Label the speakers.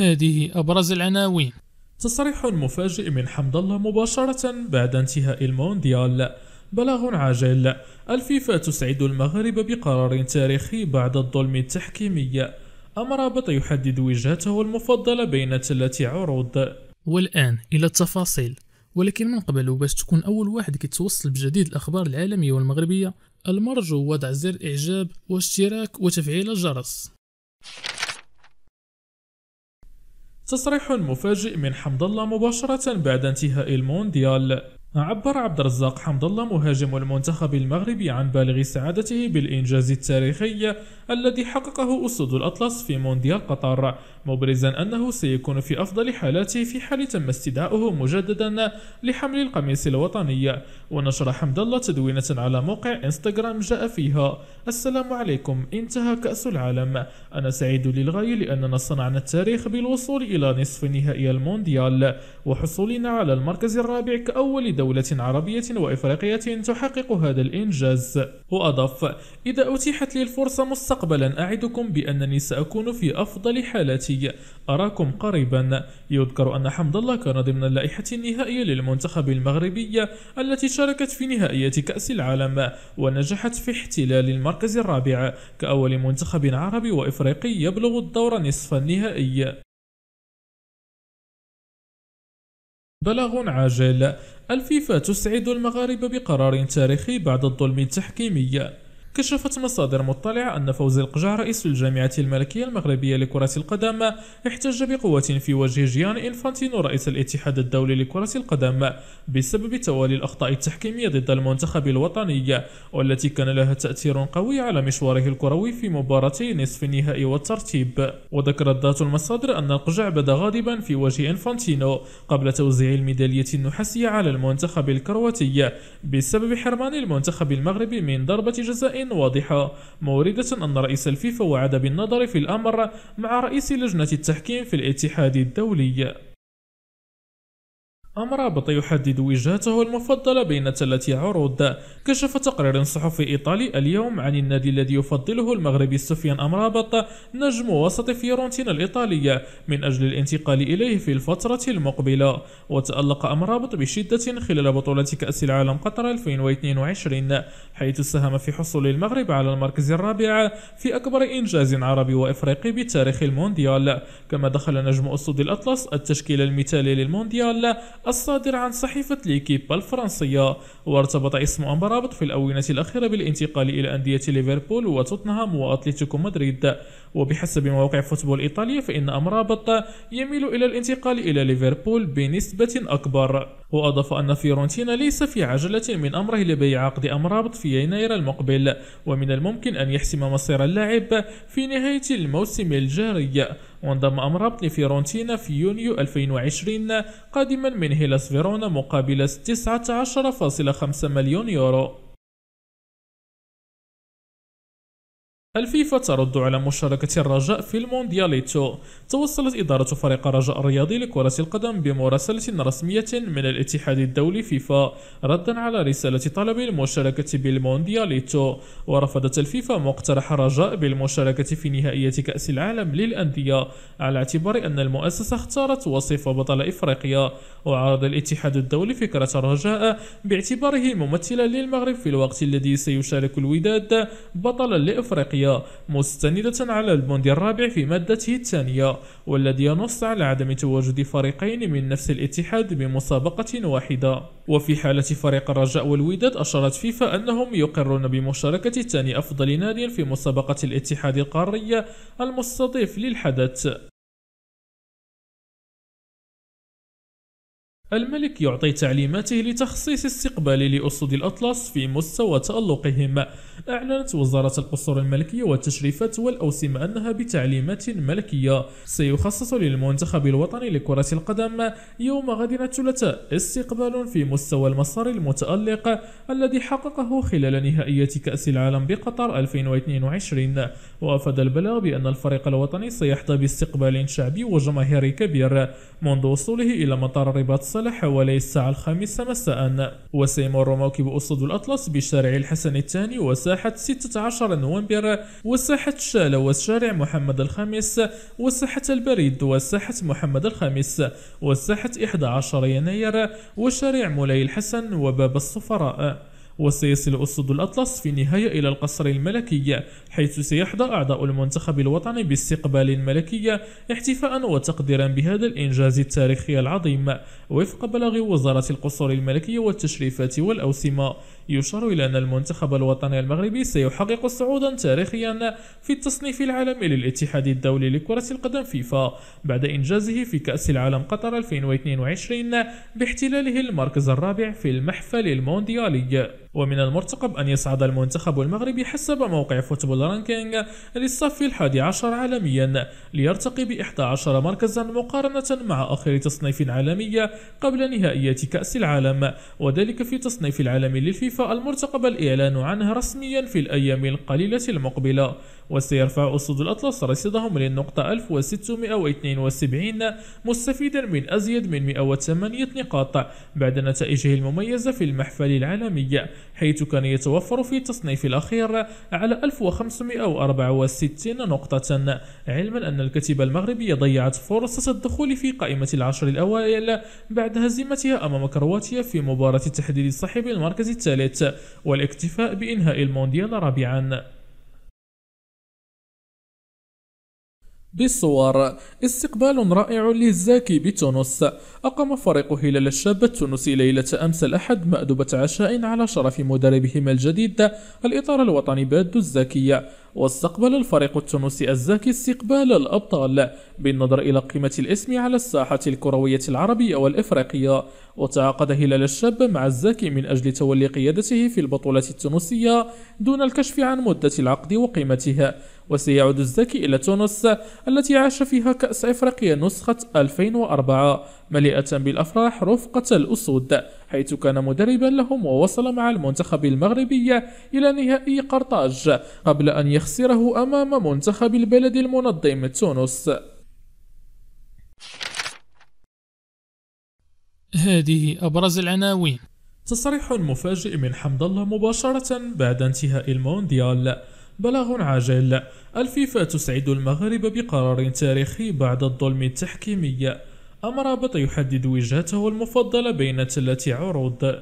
Speaker 1: هذه أبرز العناوين تصريح مفاجئ من حمد الله مباشرة بعد انتهاء المونديال بلاغ عاجل الفيفا تسعد المغرب بقرار تاريخي بعد الظلم التحكيمي أمرابط يحدد وجهته المفضلة بين ثلاث عروض والآن إلى التفاصيل ولكن من قبل باش تكون أول واحد كيتوصل بجديد الأخبار العالمية والمغربية المرجو وضع زر إعجاب واشتراك وتفعيل الجرس تصريح مفاجئ من حمد الله مباشرة بعد انتهاء المونديال عبر عبد الرزاق حمد الله مهاجم المنتخب المغربي عن بالغ سعادته بالإنجاز التاريخي الذي حققه أسود الأطلس في مونديال قطر مبرزا أنه سيكون في أفضل حالاته في حال تم استدعاؤه مجددا لحمل القميص الوطني ونشر حمد الله تدوينة على موقع انستغرام جاء فيها السلام عليكم انتهى كأس العالم أنا سعيد للغاية لأننا صنعنا التاريخ بالوصول إلى نصف نهائي المونديال وحصولنا على المركز الرابع كأول دولة عربية وإفريقية تحقق هذا الإنجاز وأضاف إذا أتيحت لي الفرصة مستقبلا أعدكم بأنني سأكون في أفضل حالتي السياسي أراكم قريبا يذكر أن حمد الله كان ضمن اللائحة النهائية للمنتخب المغربي التي شاركت في نهائية كأس العالم ونجحت في احتلال المركز الرابع كأول منتخب عربي وإفريقي يبلغ الدور نصف النهائي بلاغ عاجل الفيفا تسعد المغاربة بقرار تاريخي بعد الظلم التحكيمي كشفت مصادر مطلعة أن فوزي القجع رئيس الجامعة الملكية المغربية لكرة القدم احتج بقوة في وجه جيان إنفانتينو رئيس الاتحاد الدولي لكرة القدم بسبب توالي الأخطاء التحكيمية ضد المنتخب الوطني والتي كان لها تأثير قوي على مشواره الكروي في مباراتي نصف النهائي والترتيب وذكرت ذات المصادر أن القجع بدا غاضبا في وجه إنفانتينو قبل توزيع الميدالية النحاسية على المنتخب الكرواتي بسبب حرمان المنتخب المغربي من ضربة جزاء واضحة موردة أن رئيس الفيفا وعد بالنظر في الأمر مع رئيس لجنة التحكيم في الاتحاد الدولي أم رابط يحدد وجهته المفضلة بين ثلاثة عروض كشف تقرير صحفي إيطالي اليوم عن النادي الذي يفضله المغربي سفيان أمرابط نجم وسط فيورنتينا الإيطالية من أجل الانتقال إليه في الفترة المقبلة وتألق أمرابط بشدة خلال بطولة كأس العالم قطر 2022 حيث ساهم في حصول المغرب على المركز الرابع في أكبر إنجاز عربي وإفريقي بتاريخ المونديال كما دخل نجم أسود الأطلس التشكيل المثالي للمونديال الصادر عن صحيفة ليكيب الفرنسية وارتبط اسم أمرابط في الآونة الأخيرة بالانتقال إلى أندية ليفربول وتوتنهام وأتلتيكو مدريد وبحسب مواقع فوتبول إيطاليا فإن أمرابط يميل إلى الانتقال إلى ليفربول بنسبة أكبر وأضاف أن فيرونتينا ليس في عجلة من أمره لبيع عقد أمرابط في يناير المقبل ومن الممكن أن يحسم مصير اللاعب في نهاية الموسم الجاري وانضم أمراب لفيرونتينا في يونيو 2020 قادما من هيلاس فيرونا مقابل 19.5 مليون يورو الفيفا ترد على مشاركة الرجاء في الموندياليتو توصلت إدارة فريق الرجاء الرياضي لكرة القدم بمراسلة رسمية من الاتحاد الدولي فيفا ردا على رسالة طلب المشاركة بالموندياليتو ورفضت الفيفا مقترح الرجاء بالمشاركة في نهائية كأس العالم للأندية على اعتبار أن المؤسسة اختارت وصف بطل إفريقيا وعرض الاتحاد الدولي فكرة الرجاء باعتباره ممثلا للمغرب في الوقت الذي سيشارك الوداد بطلا لإفريقيا الثانية مستندة على البند الرابع في مادته الثانية والذي ينص على عدم تواجد فريقين من نفس الاتحاد بمسابقة واحدة وفي حالة فريق الرجاء والوداد أشارت فيفا أنهم يقرون بمشاركة ثاني أفضل نادي في مسابقة الاتحاد القارية المستضيف للحدث الملك يعطي تعليماته لتخصيص استقبال لأسود الأطلس في مستوى تألقهم أعلنت وزارة القصور الملكية والتشريفات والأوسمة أنها بتعليمات ملكية سيخصص للمنتخب الوطني لكرة القدم يوم غد الثلاثاء استقبال في مستوى المسار المتألق الذي حققه خلال نهائية كأس العالم بقطر 2022 وأفاد البلاغ بأن الفريق الوطني سيحظى باستقبال شعبي وجماهيري كبير منذ وصوله إلى مطار الرباط وصل حوالي الساعة الخامسة مساء وسيمر موكب أسود الأطلس بشارع الحسن الثاني وساحة 16 نوفمبر وساحة الشالة وشارع محمد الخامس وساحة البريد وساحة محمد الخامس وساحة 11 يناير وشارع مولاي الحسن وباب السفراء وسيصل أسود الأطلس في النهاية إلى القصر الملكي حيث سيحظى أعضاء المنتخب الوطني باستقبال ملكي احتفاء وتقديرا بهذا الإنجاز التاريخي العظيم وفق بلاغ وزارة القصور الملكية والتشريفات والأوسمة يشار إلى أن المنتخب الوطني المغربي سيحقق صعودا تاريخيا في التصنيف العالمي للاتحاد الدولي لكرة القدم فيفا بعد إنجازه في كأس العالم قطر 2022 باحتلاله المركز الرابع في المحفل المونديالي ومن المرتقب أن يصعد المنتخب المغربي حسب موقع فوتبول رانكينج للصف الحادي عشر عالميا ليرتقي ب 11 مركزا مقارنة مع آخر تصنيف عالمي قبل نهائيات كأس العالم وذلك في تصنيف العالم للفيفا المرتقب الإعلان عنه رسميا في الأيام القليلة المقبلة وسيرفع أسود الأطلس رصيدهم للنقطة 1672 مستفيدا من أزيد من 108 نقاط بعد نتائجه المميزة في المحفل العالمي حيث كان يتوفر في التصنيف الأخير على 1564 نقطة علما أن الكتيبة المغربية ضيعت فرصة الدخول في قائمة العشر الأوائل بعد هزيمتها أمام كرواتيا في مباراة التحديد صاحب المركز الثالث والاكتفاء بإنهاء المونديال رابعا بالصور استقبال رائع للزاكي بتونس أقام فريق هلال الشاب التونسي ليلة أمس الأحد مأدبة عشاء على شرف مدربهما الجديد الإطار الوطني باد الزاكي واستقبل الفريق التونسي الزاكي استقبال الأبطال بالنظر إلى قيمة الاسم على الساحة الكروية العربية والإفريقية وتعاقد هلال الشاب مع الزاكي من أجل تولي قيادته في البطولة التونسية دون الكشف عن مدة العقد وقيمتها وسيعود الزاكي إلى تونس التي عاش فيها كأس إفريقيا نسخة 2004 مليئة بالأفراح رفقة الأسود حيث كان مدربا لهم ووصل مع المنتخب المغربي إلى نهائي قرطاج قبل أن يخسره أمام منتخب البلد المنظم تونس هذه أبرز العناوين تصريح مفاجئ من حمد الله مباشرة بعد انتهاء المونديال بلاغ عاجل الفيفا تسعد المغرب بقرار تاريخي بعد الظلم التحكيمي أم رابط يحدد وجهته المفضلة بين ثلاث عروض